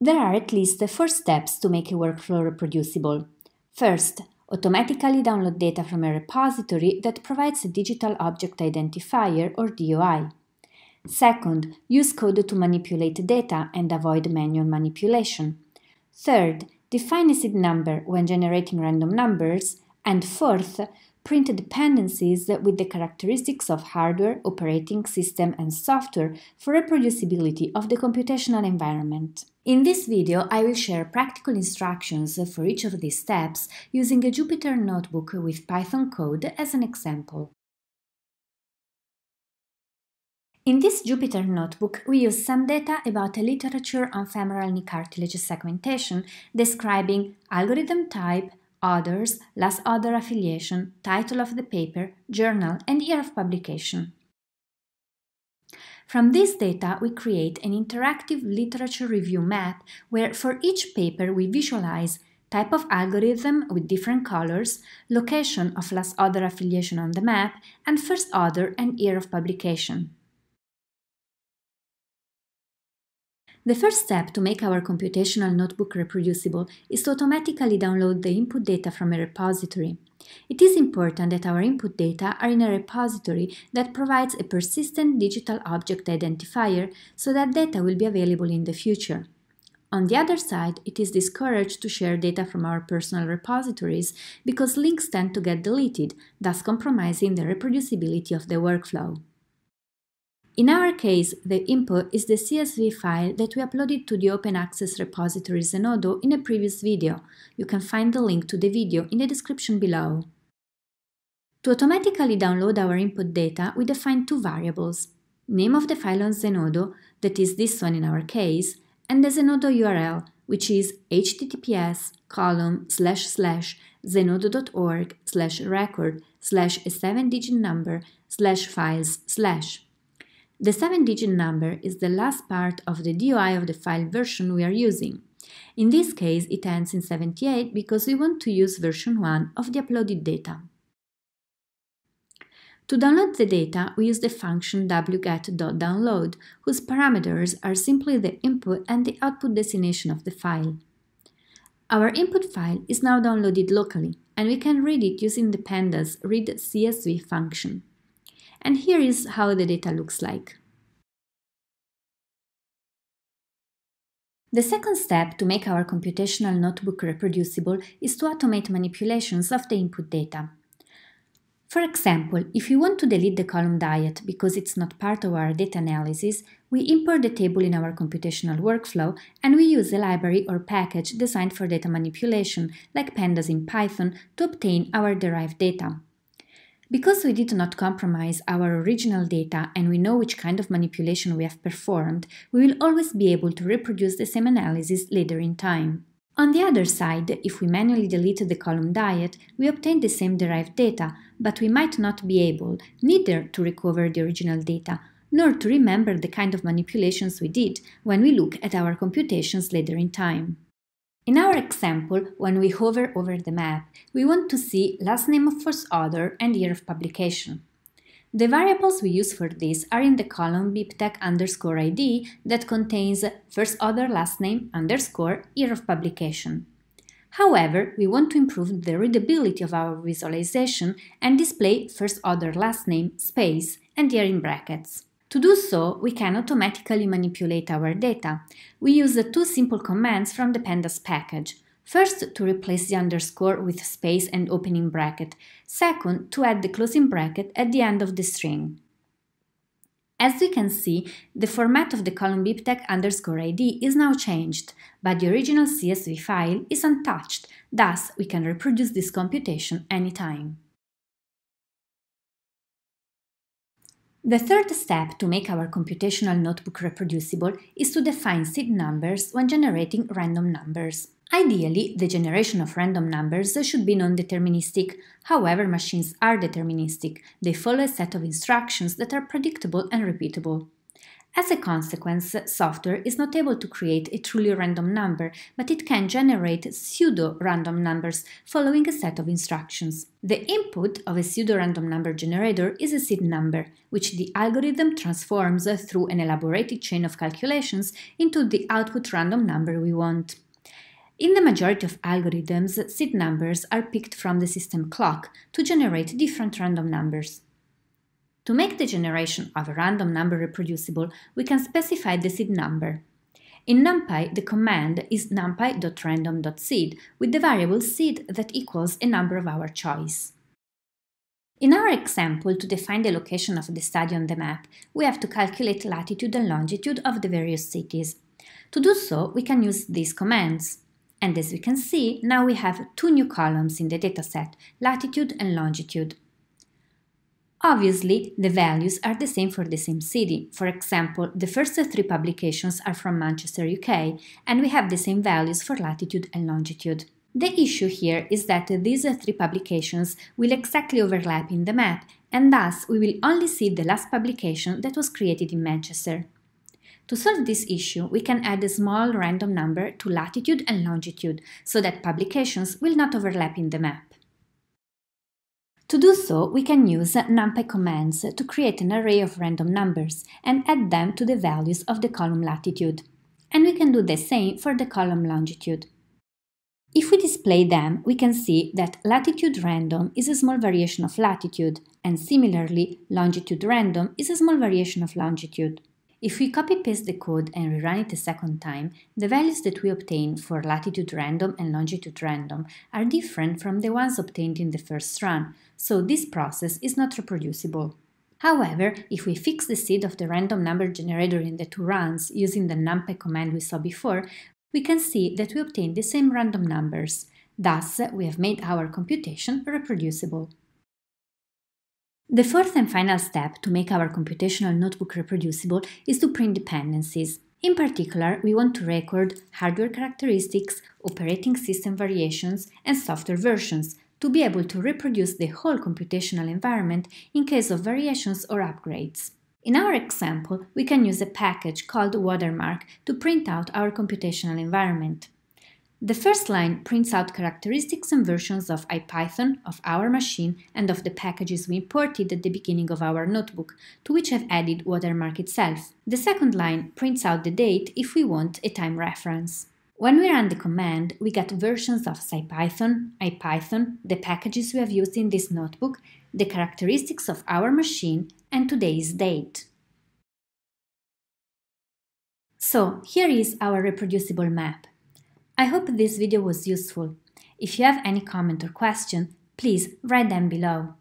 There are at least four steps to make a workflow reproducible. First, automatically download data from a repository that provides a digital object identifier or DOI. Second, use code to manipulate data and avoid manual manipulation. Third, define a seed number when generating random numbers. And fourth, print dependencies with the characteristics of hardware, operating system and software for reproducibility of the computational environment. In this video, I will share practical instructions for each of these steps using a Jupyter notebook with Python code as an example. In this Jupyter notebook, we use some data about a literature on femoral knee cartilage segmentation describing algorithm type, authors, last author affiliation, title of the paper, journal, and year of publication. From this data, we create an interactive literature review map where for each paper we visualize type of algorithm with different colors, location of last author affiliation on the map, and first author and year of publication. The first step to make our computational notebook reproducible is to automatically download the input data from a repository. It is important that our input data are in a repository that provides a persistent digital object identifier so that data will be available in the future. On the other side, it is discouraged to share data from our personal repositories because links tend to get deleted, thus compromising the reproducibility of the workflow. In our case, the input is the CSV file that we uploaded to the Open Access repository Zenodo in a previous video. You can find the link to the video in the description below. To automatically download our input data, we define two variables, name of the file on Zenodo, that is this one in our case, and the Zenodo URL, which is https column slash slash zenodo.org slash record slash a 7-digit number slash files slash. The 7-digit number is the last part of the DOI of the file version we are using. In this case, it ends in 78 because we want to use version 1 of the uploaded data. To download the data, we use the function wget.download, whose parameters are simply the input and the output destination of the file. Our input file is now downloaded locally, and we can read it using the pandas read CSV function. And here is how the data looks like. The second step to make our computational notebook reproducible is to automate manipulations of the input data. For example, if we want to delete the column diet because it's not part of our data analysis, we import the table in our computational workflow and we use a library or package designed for data manipulation, like pandas in Python, to obtain our derived data. Because we did not compromise our original data and we know which kind of manipulation we have performed, we will always be able to reproduce the same analysis later in time. On the other side, if we manually delete the column diet, we obtain the same derived data, but we might not be able neither to recover the original data nor to remember the kind of manipulations we did when we look at our computations later in time. In our example, when we hover over the map, we want to see last name of first author and year of publication. The variables we use for this are in the column bibtec underscore id that contains first author last name underscore year of publication. However, we want to improve the readability of our visualization and display first author last name space and year in brackets. To do so, we can automatically manipulate our data. We use the two simple commands from the pandas package. First, to replace the underscore with space and opening bracket. Second, to add the closing bracket at the end of the string. As we can see, the format of the column bibtec underscore id is now changed, but the original CSV file is untouched, thus we can reproduce this computation anytime. The third step to make our computational notebook reproducible is to define seed numbers when generating random numbers. Ideally, the generation of random numbers should be non-deterministic. However, machines are deterministic. They follow a set of instructions that are predictable and repeatable. As a consequence, software is not able to create a truly random number, but it can generate pseudo-random numbers following a set of instructions. The input of a pseudo-random number generator is a seed number, which the algorithm transforms through an elaborated chain of calculations into the output random number we want. In the majority of algorithms, seed numbers are picked from the system clock to generate different random numbers. To make the generation of a random number reproducible, we can specify the seed number. In NumPy, the command is numpy.random.seed with the variable seed that equals a number of our choice. In our example, to define the location of the study on the map, we have to calculate latitude and longitude of the various cities. To do so, we can use these commands. And as we can see, now we have two new columns in the dataset, latitude and longitude. Obviously, the values are the same for the same city. For example, the first three publications are from Manchester, UK, and we have the same values for latitude and longitude. The issue here is that these three publications will exactly overlap in the map, and thus we will only see the last publication that was created in Manchester. To solve this issue, we can add a small random number to latitude and longitude so that publications will not overlap in the map. To do so, we can use numpy commands to create an array of random numbers and add them to the values of the column latitude. And we can do the same for the column longitude. If we display them, we can see that latitude random is a small variation of latitude, and similarly, longitude random is a small variation of longitude. If we copy paste the code and rerun it a second time, the values that we obtain for latitude random and longitude random are different from the ones obtained in the first run, so this process is not reproducible. However, if we fix the seed of the random number generator in the two runs using the numpy command we saw before, we can see that we obtain the same random numbers. Thus, we have made our computation reproducible. The fourth and final step to make our computational notebook reproducible is to print dependencies. In particular, we want to record hardware characteristics, operating system variations, and software versions to be able to reproduce the whole computational environment in case of variations or upgrades. In our example, we can use a package called Watermark to print out our computational environment. The first line prints out characteristics and versions of IPython, of our machine, and of the packages we imported at the beginning of our notebook, to which I've added watermark itself. The second line prints out the date if we want a time reference. When we run the command, we get versions of IPython, IPython, the packages we have used in this notebook, the characteristics of our machine, and today's date. So here is our reproducible map. I hope this video was useful. If you have any comment or question, please write them below.